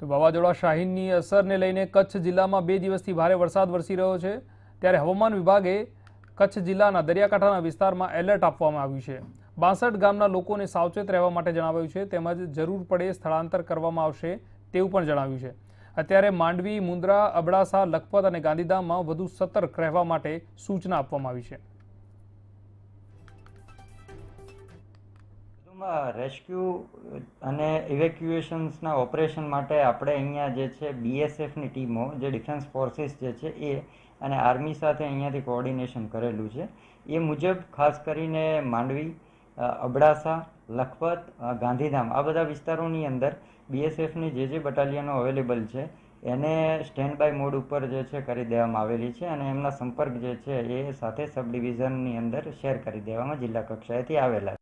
તો વાવાઝોડા શાહીનની અસરને લઈને કચ્છ જિલ્લામાં બે દિવસથી ભારે વરસાદ વરસી રહ્યો છે ત્યારે હવામાન વિભાગે કચ્છ જિલ્લાના દરિયાકાંઠાના વિસ્તારમાં એલર્ટ આપવામાં આવ્યું છે બાસઠ ગામના લોકોને સાવચેત રહેવા માટે જણાવાયું છે તેમજ જરૂર પડે સ્થળાંતર કરવામાં આવશે તેવું પણ જણાવ્યું છે અત્યારે માંડવી મુન્દ્રા અબડાસા લખપત અને ગાંધીધામમાં વધુ સતર્ક રહેવા માટે સૂચના આપવામાં આવી છે રેસ્ક્યુ અને ઇવેક્યુએશન્સના ઓપરેશન માટે આપણે અહીંયા જે છે બીએસએફની ટીમો જે ડિફેન્સ ફોર્સિસ જે છે એ અને આર્મી સાથે અહીંયાથી કોઓર્ડિનેશન કરેલું છે એ મુજબ ખાસ કરીને માંડવી અબડાસા લખપત ગાંધીધામ આ બધા વિસ્તારોની અંદર બીએસએફની જે જે બટાલિયનો અવેલેબલ છે એને સ્ટેન્ડ બાય મોડ ઉપર જે છે કરી દેવામાં આવેલી છે અને એમના સંપર્ક જે છે એ સાથે સબ ડિવિઝનની અંદર શેર કરી દેવામાં જિલ્લા કક્ષાએથી આવેલા છે